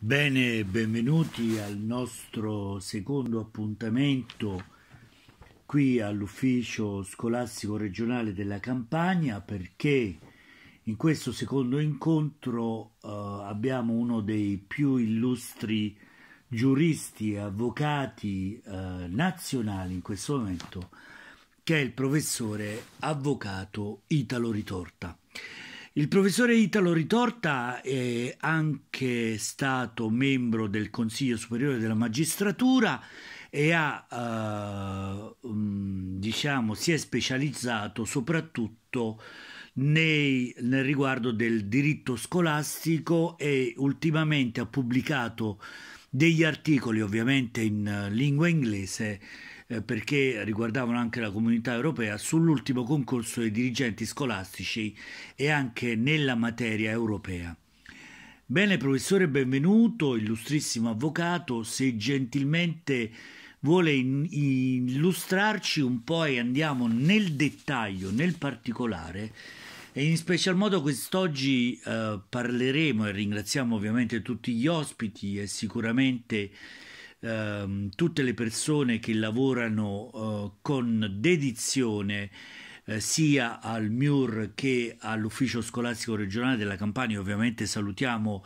Bene, benvenuti al nostro secondo appuntamento qui all'ufficio scolastico regionale della Campania perché in questo secondo incontro eh, abbiamo uno dei più illustri giuristi e avvocati eh, nazionali in questo momento che è il professore avvocato Italo Ritorta. Il professore Italo Ritorta è anche stato membro del Consiglio Superiore della Magistratura e ha, eh, mm, diciamo, si è specializzato soprattutto nei, nel riguardo del diritto scolastico e ultimamente ha pubblicato degli articoli, ovviamente in eh, lingua inglese, eh, perché riguardavano anche la comunità europea, sull'ultimo concorso dei dirigenti scolastici e anche nella materia europea. Bene, professore, benvenuto, illustrissimo avvocato, se gentilmente vuole illustrarci un po' e andiamo nel dettaglio, nel particolare. E in special modo quest'oggi eh, parleremo e ringraziamo ovviamente tutti gli ospiti e sicuramente ehm, tutte le persone che lavorano eh, con dedizione eh, sia al MIUR che all'Ufficio Scolastico Regionale della Campania. Ovviamente salutiamo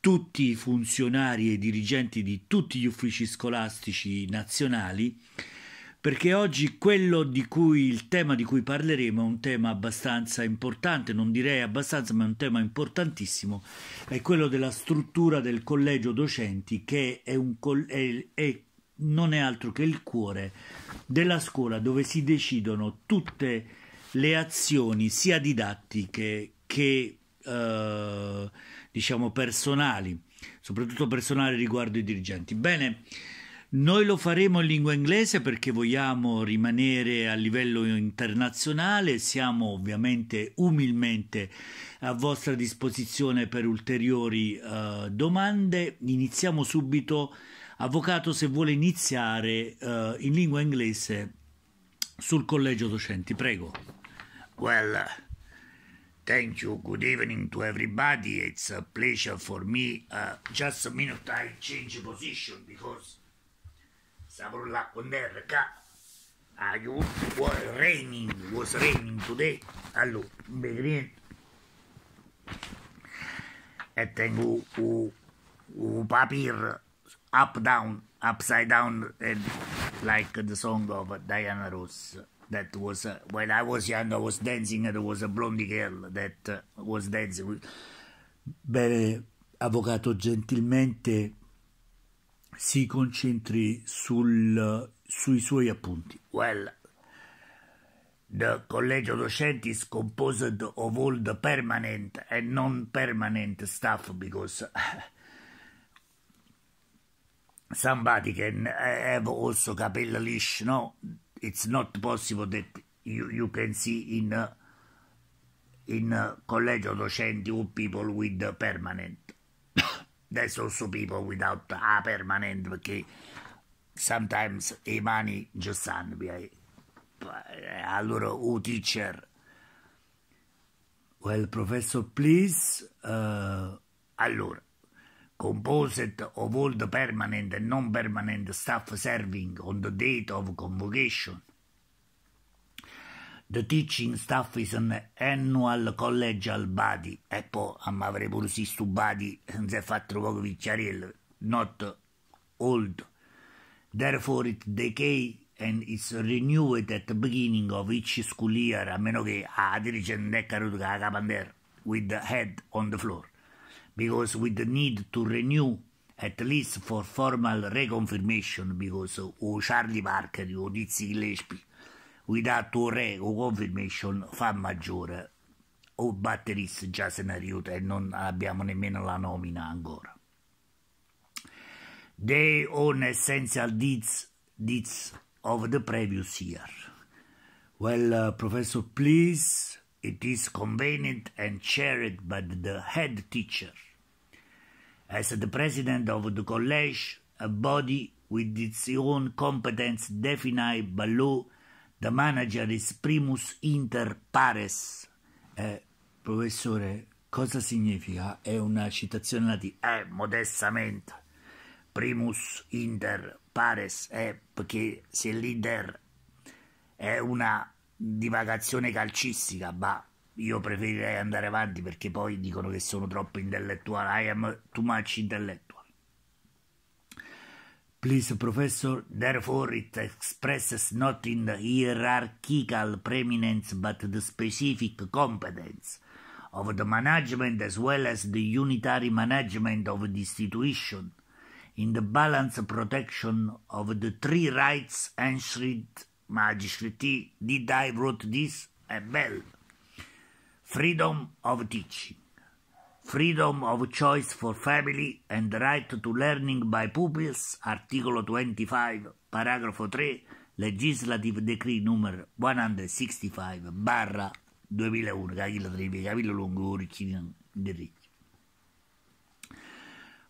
tutti i funzionari e dirigenti di tutti gli uffici scolastici nazionali perché oggi quello di cui il tema di cui parleremo è un tema abbastanza importante, non direi abbastanza, ma è un tema importantissimo, è quello della struttura del collegio docenti che è un è, è, non è altro che il cuore della scuola dove si decidono tutte le azioni sia didattiche che eh, diciamo personali, soprattutto personali riguardo i dirigenti. Bene, noi lo faremo in lingua inglese perché vogliamo rimanere a livello internazionale, siamo ovviamente umilmente a vostra disposizione per ulteriori uh, domande. Iniziamo subito. Avvocato, se vuole iniziare uh, in lingua inglese sul collegio docenti, prego. Well, thank you. Good evening to everybody. It's a pleasure for me. Uh, just a minute, I change position because Sabrulla con RK. Are was raining, was raining today. Allora, vedrete. E tengo un papir up down, upside down, and like the song of Diana Ross. That was uh, when I was young. I was dancing, and there was a blondie girl that uh, was dancing. Bene, avvocato, gentilmente si concentri sul, sui suoi appunti. Well, the collegio docenti is composed of all the permanent and non-permanent staff because somebody can have also capella leash, no? It's not possible that you, you can see in, uh, in collegio docenti or people with permanent. There's also people without a permanent perché sometimes i money just stand behind. Allora, oh teacher, well professor please, uh, allora, composite of all the permanent and non-permanent staff serving on the date of convocation The teaching staff is an annual collegial body. Epo, am avre bursistu body, the fatruvog vicharil, not old. Therefore it decay and is renewed at the beginning of each school year, a meno che a dirigente caruga capander, with the head on the floor. Because with the need to renew at least for formal reconfirmation, because o Charlie Parker, o Dizzy Gillespie, guidato un re o confirmation fa maggiore o batterista già se ne aiuta e non abbiamo nemmeno la nomina ancora they own essential deeds deeds of the previous year well uh, professor please it is convenient and shared by the head teacher as the president of the college a body with its own competence defined by law The manager is primus inter pares. Eh, professore, cosa significa? È una citazione latina. Eh, modestamente. Primus inter pares è perché se il leader è una divagazione calcistica, ma io preferirei andare avanti perché poi dicono che sono troppo intellettuale. I am too much intellettuale. Please, Professor, therefore it expresses not in the hierarchical preeminence but the specific competence of the management as well as the unitary management of the institution in the balance protection of the three rights enshrined magistrate did I wrote this a eh, bell freedom of teaching freedom of choice for family and right to learning by pupils, articolo 25, paragrafo 3, legislative decree Number 165, barra 2001, 3,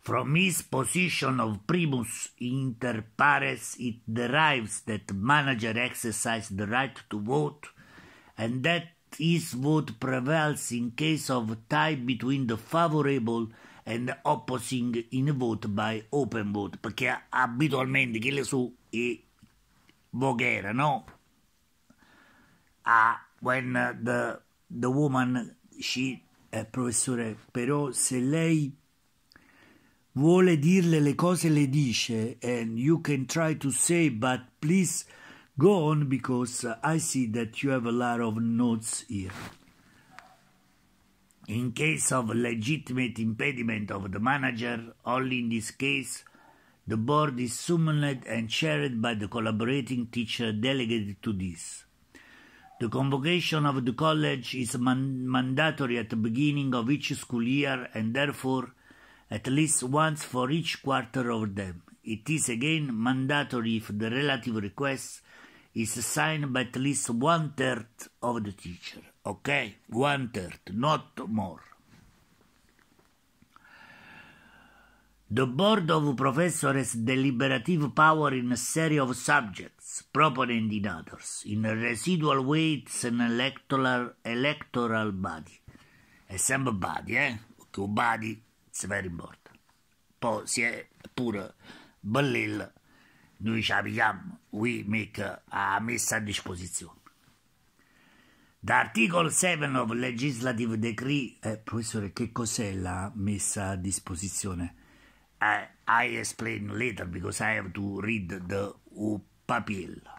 From his position of primus inter pares, it derives that manager exercise the right to vote and that Eastwood prevails in case of tie between the favorable and opposing in vote by open vote, perché abitualmente chi le su e Voghera, no? Ah, when the, the woman, she, eh, professore, però se lei vuole dirle le cose le dice and you can try to say but please Go on because uh, I see that you have a lot of notes here. In case of legitimate impediment of the manager, only in this case the board is summoned and chaired by the collaborating teacher delegated to this. The convocation of the college is man mandatory at the beginning of each school year and therefore at least once for each quarter of them. It is again mandatory if the relative requests is assigned by at least one third of the teacher. Okay? One third, not more. The board of professors has deliberative power in a series of subjects, proponent in others, in residual weights an electoral, electoral body. assembly body, eh? Che body, it's very important. Poi si è pure bellil Noi ci abbiamo, qui mica a messa a disposizione. Da 7 of Legislative Decree, eh, professore, che cos'è la messa a disposizione? I, eh, I explain later because I have to read the papilla.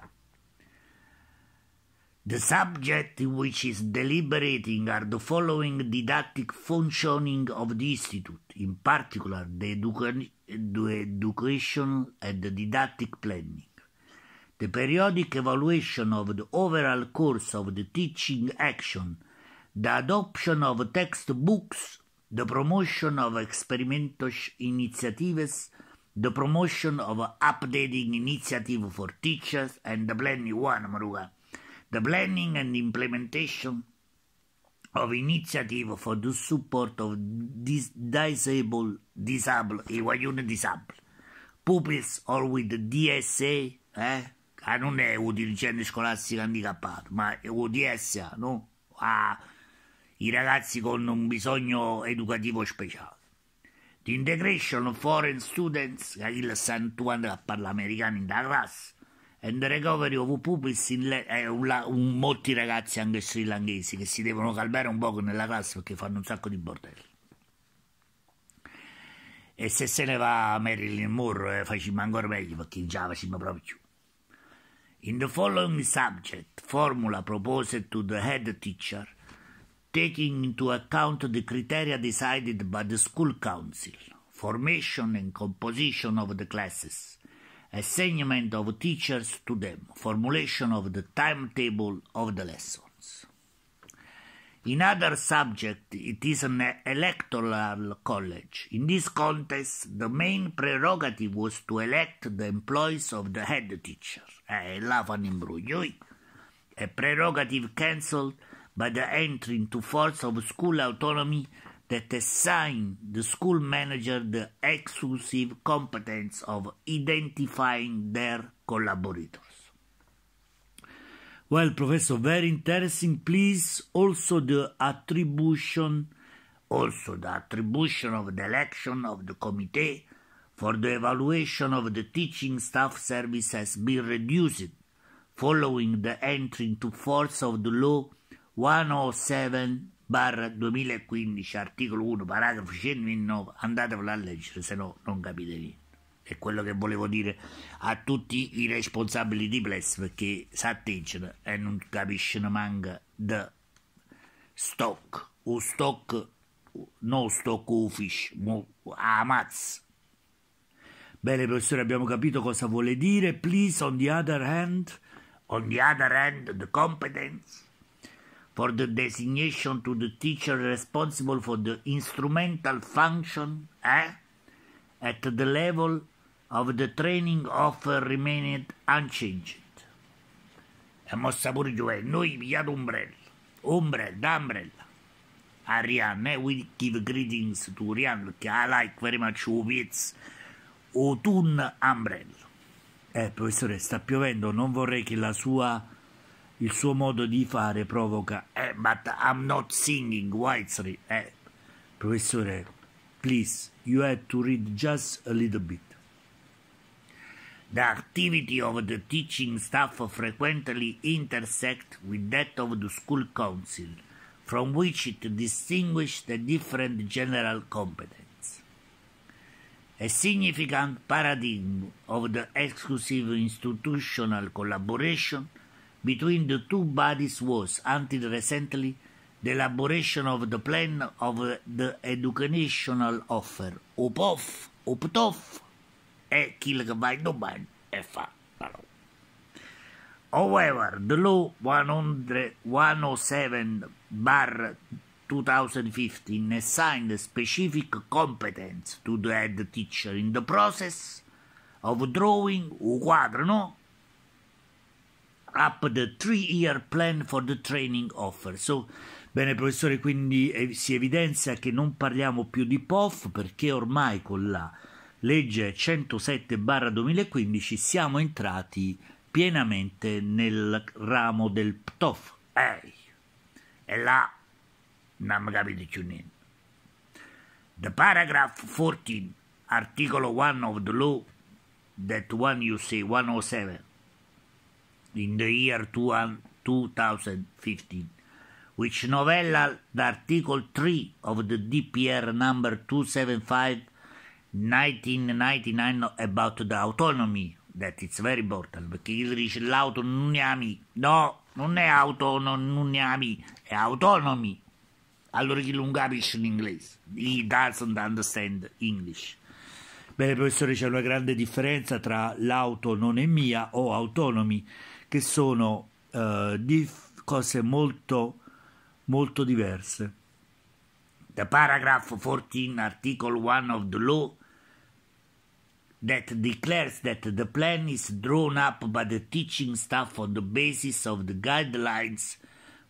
The subject which is deliberating are the following didactic functioning of the institute, in particular the education The education and didactic planning. The periodic evaluation of the overall course of the teaching action, the adoption of textbooks, the promotion of experimental initiatives, the promotion of updating initiative for teachers and the planning one, Maruga. The planning and implementation of initiative for the support of dis disabled, disabled, guaglione disabled pupils or with DSA, eh? Ah, non è un dirigente scolastico handicappato, ma è un DSA, no? Ah, i ragazzi con un bisogno educativo speciale. The integration of foreign students, che è il santuario Juan parla americano in classe, e the recovery of pupils in le- eh, un, un, molti ragazzi anche sri lankesi che si devono calmare un poco nella classe perché fanno un sacco di bordelli e se se ne va Marilyn Monroe eh, facciamo ancora meglio perché già facciamo proprio più in the following subject formula proposed to the head teacher taking into account the criteria decided by the school council formation and composition of the classes assignment of teachers to them, formulation of the timetable of the lessons. In other subjects, it is an electoral college. In this contest, the main prerogative was to elect the employees of the head teacher. I love an A prerogative cancelled by the entry into force of school autonomy that assign the school manager the exclusive competence of identifying their collaborators. Well, Professor, very interesting. Please also the attribution, also the attribution of the election of the committee for the evaluation of the teaching staff service has been reduced following the entry into force of the law 107 barra 2015, articolo 1, paragrafo 109, andatevelo a leggere, se no non capite niente. È quello che volevo dire a tutti i responsabili di Pless perché s'atteggiano e eh, non capiscono manca di stock, o stock, non stock uffice, ammazza. Bene professore, abbiamo capito cosa vuole dire. Please, on the other hand, on the other hand, the competence for the designation to the teacher responsible for the instrumental function eh, at the level of the training offer remained unchanged. E mossa pure Giovanni, noi pigliato ombrella, ombrella, umbrella. Ariane, eh, we give greetings to Ariane, che I like very much who it's autumn umbrella. Eh, professore, sta piovendo, non vorrei che la sua il suo modo di fare provoca eh, but I'm not singing wisely eh, professore please you have to read just a little bit The activity of the teaching staff frequently intersect with that of the school council, from which it distinguishes the different general competence. A significant paradigm of the exclusive institutional collaboration – between the two bodies was, until recently, the elaboration of the plan of the educational offer. UPOF, UPTOF, è quello However, the law 107 bar 2015 assigned specific competence to the head teacher in the process of drawing un quadro, no? up the three-year plan for the training offer. So, bene professore, quindi si evidenzia che non parliamo più di POF perché ormai con la legge 107-2015 siamo entrati pienamente nel ramo del PTOF. Ehi, e là non mi capite più niente. The paragraph 14, articolo 1 of the law, that one you say, 107, in the year 2015, um, which novella the Article 3 of the DPR number 275 1999 about the autonomy that is very important perché Hitler dice l'auto non ne ami no non è auto non, non ne ami è autonomy allora chi non capisce l'inglese he doesn't understand English bene professore c'è una grande differenza tra l'auto non è mia o autonomy che sono uh, eh, dif- cose molto, molto diverse. The paragraph 14, article 1 of the law that declares that the plan is drawn up by the teaching staff on the basis of the guidelines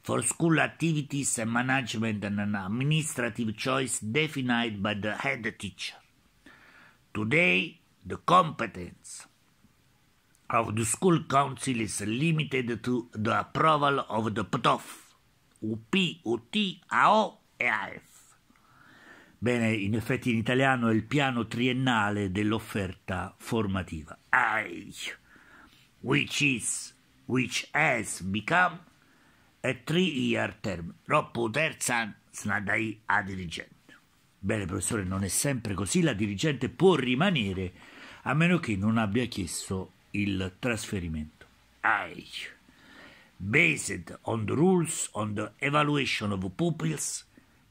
for school activities and management and an administrative choice defined by the head teacher. Today, the competence of the school council is limited to the approval of the PTOF, UP, UT, AO e AF. Bene, in effetti in italiano è il piano triennale dell'offerta formativa. AI, which is, which has become a three-year term. Roppo Terzan snadai a dirigente. Bene, professore, non è sempre così. La dirigente può rimanere a meno che non abbia chiesto il trasferimento. Aich. Based on the rules on the evaluation of pupils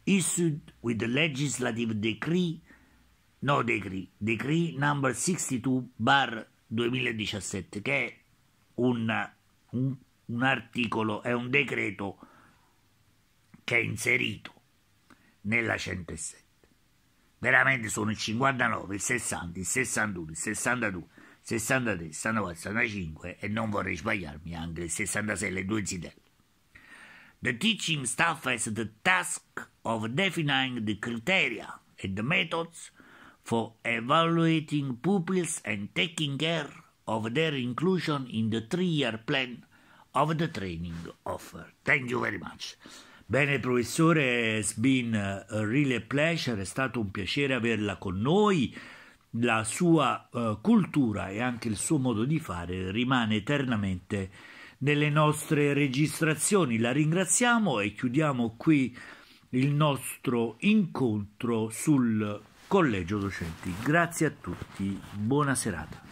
issued with the legislative decree, no decree, decree number 62 bar 2017, che è un, un, un articolo, è un decreto che è inserito nella 107. Veramente sono il 59, il 60, il 61, il 62 63, 69, 65 e non vorrei sbagliarmi anche il 66, le due zitelle. The teaching staff has the task of defining the criteria and the methods for evaluating pupils and taking care of their inclusion in the three-year plan of the training offer. Thank you very much. Bene, professore, it's been a real pleasure, è stato un piacere averla con noi la sua eh, cultura e anche il suo modo di fare rimane eternamente nelle nostre registrazioni. La ringraziamo e chiudiamo qui il nostro incontro sul collegio docenti. Grazie a tutti, buona serata.